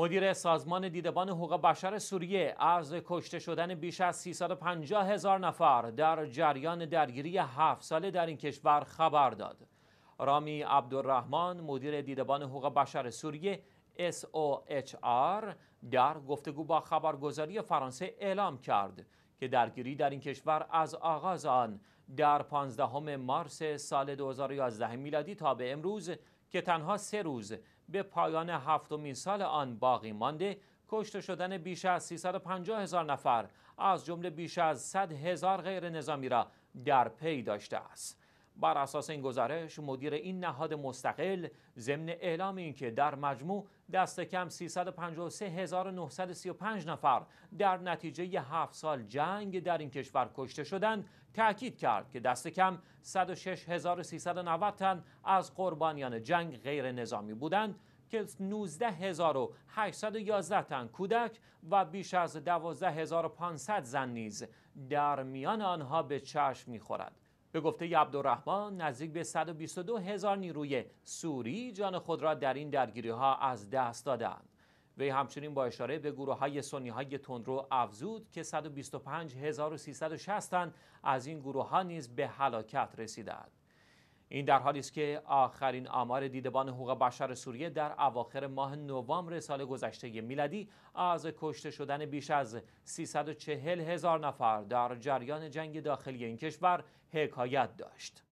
مدیر سازمان دیدبان حقوق بشر سوریه از کشته شدن بیش از 350 هزار نفر در جریان درگیری هفت ساله در این کشور خبر داد. رامی عبدالرحمن مدیر دیدبان حقوق بشر سوریه SOHR در گفتگو با خبرگزاری فرانسه اعلام کرد که درگیری در این کشور از آغاز آن در 15 مارس سال 2011 میلادی تا به امروز که تنها سه روز به پایان هفتمین سال آن باقی مانده کشته شدن بیش از 350 هزار نفر از جمله بیش از 100 هزار غیر نظامی را در پی داشته است. بر اساس این گزارش مدیر این نهاد مستقل ضمن اعلام اینکه در مجموع دست کم 353935 نفر در نتیجه 7 سال جنگ در این کشور کشته شدند تاکید کرد که دست کم 106390 تن از قربانیان جنگ غیر نظامی بودند که 19811 تن کودک و بیش از 12500 زن نیز در میان آنها به چشم میخورد به گفته عبدالرحمن نزدیک به 122 هزار نیروی سوری جان خود را در این درگیری ها از دست دادند. وی همچنین با اشاره به گروه های سنی های تندرو افزود که 125 125360 از این گروه ها نیز به هلاکت رسیدند. این در حالی است که آخرین آمار دیدبان حقوق بشر سوریه در اواخر ماه نوامبر سال گذشته میلادی از کشته شدن بیش از 340 هزار نفر در جریان جنگ داخلی این کشور حکایت داشت.